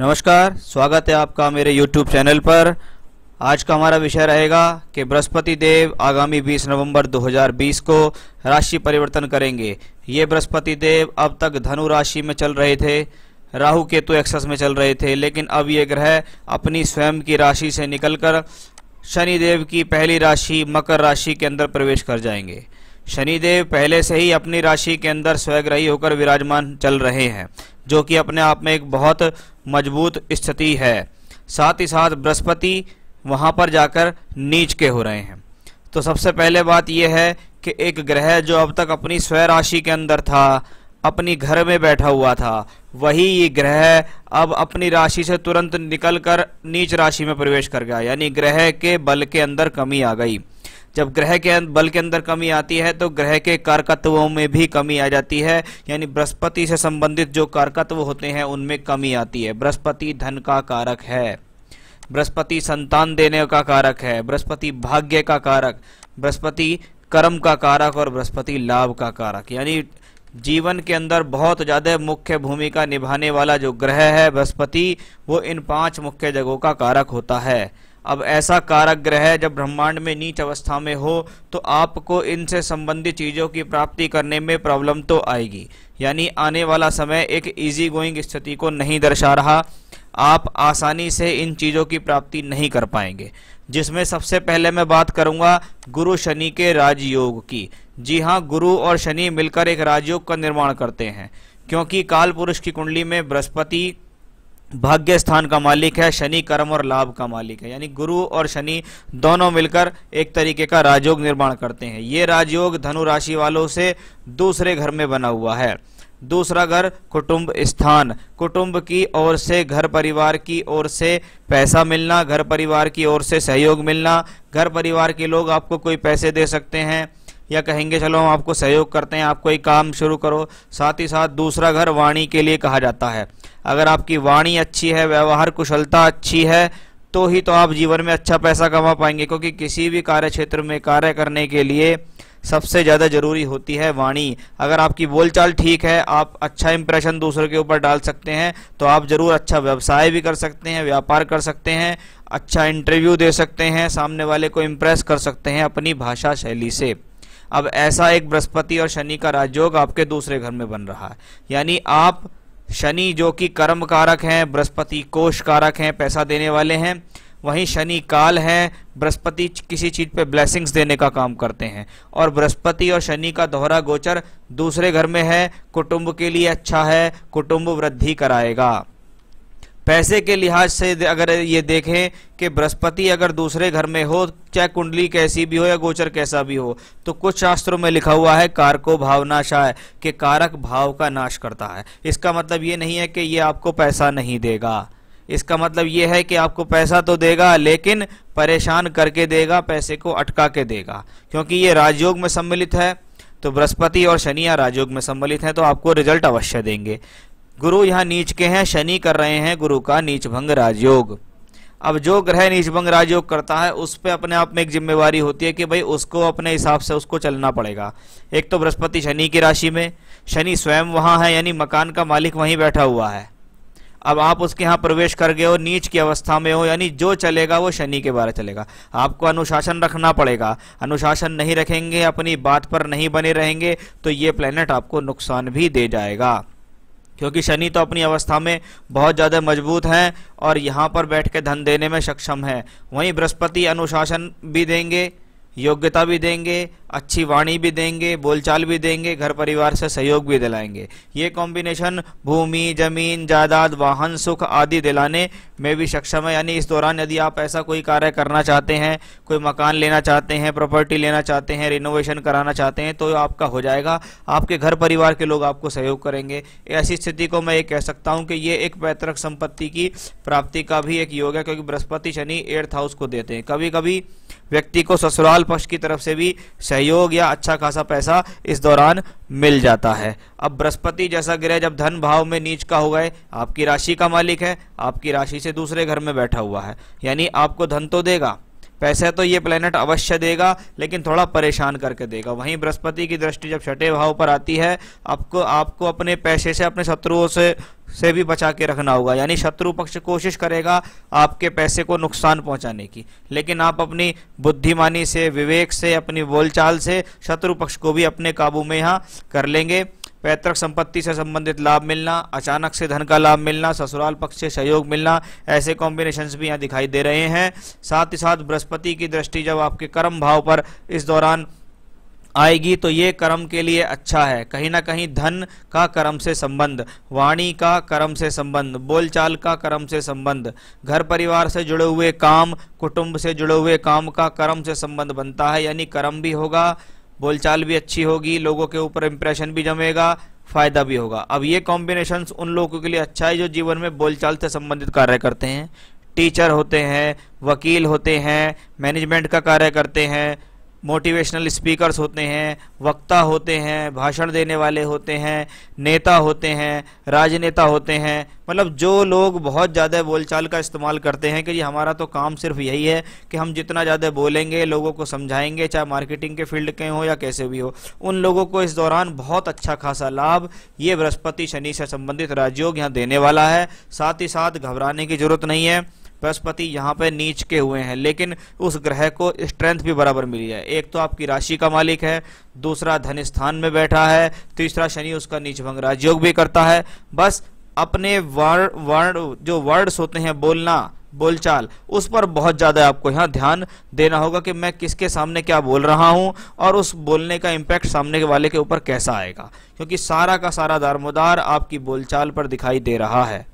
नमस्कार स्वागत है आपका मेरे YouTube चैनल पर आज का हमारा विषय रहेगा कि बृहस्पति देव आगामी 20 नवंबर 2020 को राशि परिवर्तन करेंगे ये बृहस्पति देव अब तक धनु राशि में चल रहे थे राहु केतु एक्सेस में चल रहे थे लेकिन अब ये ग्रह अपनी स्वयं की राशि से निकलकर शनि देव की पहली राशि मकर राशि के अंदर प्रवेश कर जाएंगे शनिदेव पहले से ही अपनी राशि के अंदर स्वग्रही होकर विराजमान चल रहे हैं जो कि अपने आप में एक बहुत मजबूत स्थिति है साथ ही साथ बृहस्पति वहां पर जाकर नीच के हो रहे हैं तो सबसे पहले बात यह है कि एक ग्रह जो अब तक अपनी स्वय राशि के अंदर था अपनी घर में बैठा हुआ था वही ये ग्रह अब अपनी राशि से तुरंत निकलकर नीच राशि में प्रवेश कर गया यानी ग्रह के बल के अंदर कमी आ गई जब ग्रह के अं-, बल के अंदर कमी आती है तो ग्रह के कारकत्वों में भी कमी आ जाती है यानी बृहस्पति से संबंधित जो कारकत्व होते हैं उनमें कमी आती है बृहस्पति धन का कारक है बृहस्पति संतान देने का कारक है बृहस्पति भाग्य का कारक बृहस्पति कर्म का कारक और बृहस्पति लाभ का कारक यानी जीवन के अंदर बहुत ज़्यादा मुख्य भूमिका निभाने वाला जो ग्रह है बृहस्पति वो इन पांच मुख्य जगहों का कारक होता है अब ऐसा कारक ग्रह जब ब्रह्मांड में नीच अवस्था में हो तो आपको इनसे संबंधित चीज़ों की प्राप्ति करने में प्रॉब्लम तो आएगी यानी आने वाला समय एक ईजी गोइंग स्थिति को नहीं दर्शा रहा आप आसानी से इन चीज़ों की प्राप्ति नहीं कर पाएंगे जिसमें सबसे पहले मैं बात करूंगा गुरु शनि के राजयोग की जी हाँ गुरु और शनि मिलकर एक राजयोग का निर्माण करते हैं क्योंकि काल पुरुष की कुंडली में बृहस्पति भाग्य स्थान का मालिक है शनि कर्म और लाभ का मालिक है यानी गुरु और शनि दोनों मिलकर एक तरीके का राजयोग निर्माण करते हैं ये राजयोग धनु राशि वालों से दूसरे घर में बना हुआ है दूसरा घर कुटुंब स्थान कुटुंब की ओर से घर परिवार की ओर से पैसा मिलना घर परिवार की ओर से सहयोग मिलना घर परिवार के लोग आपको कोई पैसे दे सकते हैं या कहेंगे चलो हम आपको सहयोग करते हैं आप कोई काम शुरू करो साथ ही साथ दूसरा घर वाणी के लिए कहा जाता है अगर आपकी वाणी अच्छी है व्यवहार कुशलता अच्छी है तो ही तो आप जीवन में अच्छा पैसा कमा पाएंगे क्योंकि किसी भी कार्य क्षेत्र में कार्य करने के लिए सबसे ज़्यादा जरूरी होती है वाणी अगर आपकी बोलचाल ठीक है आप अच्छा इंप्रेशन दूसरों के ऊपर डाल सकते हैं तो आप ज़रूर अच्छा व्यवसाय भी कर सकते हैं व्यापार कर सकते हैं अच्छा इंटरव्यू दे सकते हैं सामने वाले को इम्प्रेस कर सकते हैं अपनी भाषा शैली से अब ऐसा एक बृहस्पति और शनि का राजयोग आपके दूसरे घर में बन रहा है यानी आप शनि जो कि कर्म कारक हैं बृहस्पति कोष कारक हैं पैसा देने वाले हैं वहीं शनि काल है बृहस्पति किसी चीज पे ब्लेसिंग्स देने का काम करते हैं और बृहस्पति और शनि का दोहरा गोचर दूसरे घर में है कुटुंब के लिए अच्छा है कुटुंब वृद्धि कराएगा पैसे के लिहाज से अगर ये देखें कि बृहस्पति अगर दूसरे घर में हो चाहे कुंडली कैसी भी हो या गोचर कैसा भी हो तो कुछ शास्त्रों में लिखा हुआ है कारको भावनाशाय कि कारक भाव का नाश करता है इसका मतलब ये नहीं है कि ये आपको पैसा नहीं देगा इसका मतलब ये है कि आपको पैसा तो देगा लेकिन परेशान करके देगा पैसे को अटका के देगा क्योंकि ये राजयोग में सम्मिलित है तो बृहस्पति और शनि राजयोग में सम्मिलित हैं तो आपको रिजल्ट अवश्य देंगे गुरु यहाँ नीच के हैं शनि कर रहे हैं गुरु का नीच भंग राजयोग अब जो ग्रह नीच भंग राजयोग करता है उस पर अपने आप में एक जिम्मेवारी होती है कि भाई उसको अपने हिसाब से उसको चलना पड़ेगा एक तो बृहस्पति शनि की राशि में शनि स्वयं वहाँ है यानी मकान का मालिक वहीं बैठा हुआ है अब आप उसके यहाँ प्रवेश कर गए हो नीच की अवस्था में हो यानी जो चलेगा वो शनि के बारे चलेगा आपको अनुशासन रखना पड़ेगा अनुशासन नहीं रखेंगे अपनी बात पर नहीं बने रहेंगे तो ये प्लेनेट आपको नुकसान भी दे जाएगा क्योंकि शनि तो अपनी अवस्था में बहुत ज़्यादा मजबूत हैं और यहाँ पर बैठ के धन देने में सक्षम है वहीं बृहस्पति अनुशासन भी देंगे योग्यता भी देंगे अच्छी वाणी भी देंगे बोलचाल भी देंगे घर परिवार से सहयोग भी दिलाएंगे ये कॉम्बिनेशन भूमि जमीन जायदाद वाहन सुख आदि दिलाने में भी सक्षम है यानी इस दौरान यदि आप ऐसा कोई कार्य करना चाहते हैं कोई मकान लेना चाहते हैं प्रॉपर्टी लेना चाहते हैं रिनोवेशन कराना चाहते हैं तो आपका हो जाएगा आपके घर परिवार के लोग आपको सहयोग करेंगे ऐसी स्थिति को मैं ये कह सकता हूँ कि ये एक पैतृक संपत्ति की प्राप्ति का भी एक योग है क्योंकि बृहस्पति शनि एर्थ हाउस को देते हैं कभी कभी व्यक्ति को ससुराल पक्ष की तरफ से भी सहयोग या अच्छा खासा पैसा इस दौरान मिल जाता है अब बृहस्पति जैसा ग्रह जब धन भाव में नीच का हो गए आपकी राशि का मालिक है आपकी राशि से दूसरे घर में बैठा हुआ है यानी आपको धन तो देगा पैसे तो ये प्लेनेट अवश्य देगा लेकिन थोड़ा परेशान करके देगा वहीं बृहस्पति की दृष्टि जब छठे भाव पर आती है आपको आपको अपने पैसे से अपने शत्रुओं से से भी बचा के रखना होगा यानी शत्रु पक्ष कोशिश करेगा आपके पैसे को नुकसान पहुंचाने की लेकिन आप अपनी बुद्धिमानी से विवेक से अपनी बोलचाल से शत्रु पक्ष को भी अपने काबू में यहाँ कर लेंगे पैतृक संपत्ति से संबंधित लाभ मिलना अचानक से धन का लाभ मिलना ससुराल पक्ष से सहयोग मिलना ऐसे कॉम्बिनेशन भी यहाँ दिखाई दे रहे हैं साथ ही साथ बृहस्पति की दृष्टि जब आपके कर्म भाव पर इस दौरान आएगी तो ये कर्म के लिए अच्छा है कहीं ना कहीं धन का कर्म से संबंध वाणी का कर्म से संबंध बोलचाल का कर्म से संबंध घर परिवार से जुड़े हुए काम कुटुंब से जुड़े हुए काम का कर्म से संबंध बनता है यानी कर्म भी होगा बोलचाल भी अच्छी होगी लोगों के ऊपर इंप्रेशन भी जमेगा फायदा भी होगा अब ये कॉम्बिनेशन उन लोगों के लिए अच्छा है जो जीवन में बोलचाल से संबंधित कार्य करते हैं टीचर होते हैं वकील होते हैं मैनेजमेंट का कार्य करते हैं मोटिवेशनल स्पीकर्स होते हैं वक्ता होते हैं भाषण देने वाले होते हैं नेता होते हैं राजनेता होते हैं मतलब जो लोग बहुत ज़्यादा बोलचाल का इस्तेमाल करते हैं कि जी हमारा तो काम सिर्फ यही है कि हम जितना ज़्यादा बोलेंगे लोगों को समझाएंगे चाहे मार्केटिंग के फील्ड के हों या कैसे भी हो उन लोगों को इस दौरान बहुत अच्छा खासा लाभ ये बृहस्पति शनि से संबंधित राजयोग यहाँ देने वाला है साथ ही साथ घबराने की ज़रूरत नहीं है बृहस्पति यहाँ पे नीच के हुए हैं लेकिन उस ग्रह को स्ट्रेंथ भी बराबर मिली है एक तो आपकी राशि का मालिक है दूसरा धन स्थान में बैठा है तीसरा शनि उसका नीच भंग राजयोग भी करता है बस अपने वर्ण वर्ण जो वर्ड्स होते हैं बोलना बोलचाल उस पर बहुत ज़्यादा आपको यहाँ ध्यान देना होगा कि मैं किसके सामने क्या बोल रहा हूँ और उस बोलने का इम्पैक्ट सामने के वाले के ऊपर कैसा आएगा क्योंकि सारा का सारा दारमोदार आपकी बोलचाल पर दिखाई दे रहा है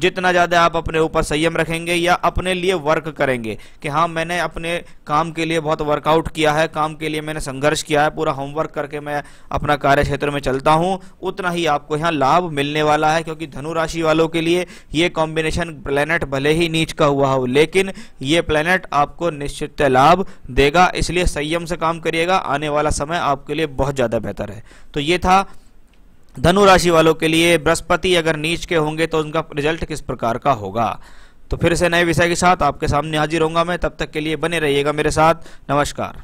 जितना ज़्यादा आप अपने ऊपर संयम रखेंगे या अपने लिए वर्क करेंगे कि हाँ मैंने अपने काम के लिए बहुत वर्कआउट किया है काम के लिए मैंने संघर्ष किया है पूरा होमवर्क करके मैं अपना कार्य क्षेत्र में चलता हूँ उतना ही आपको यहाँ लाभ मिलने वाला है क्योंकि धनु राशि वालों के लिए ये कॉम्बिनेशन प्लैनेट भले ही नीच का हुआ हो लेकिन ये प्लैनेट आपको निश्चित लाभ देगा इसलिए संयम से काम करिएगा आने वाला समय आपके लिए बहुत ज़्यादा बेहतर है तो ये था धनु राशि वालों के लिए बृहस्पति अगर नीच के होंगे तो उनका रिजल्ट किस प्रकार का होगा तो फिर से नए विषय के साथ आपके सामने हाजिर होऊंगा मैं तब तक के लिए बने रहिएगा मेरे साथ नमस्कार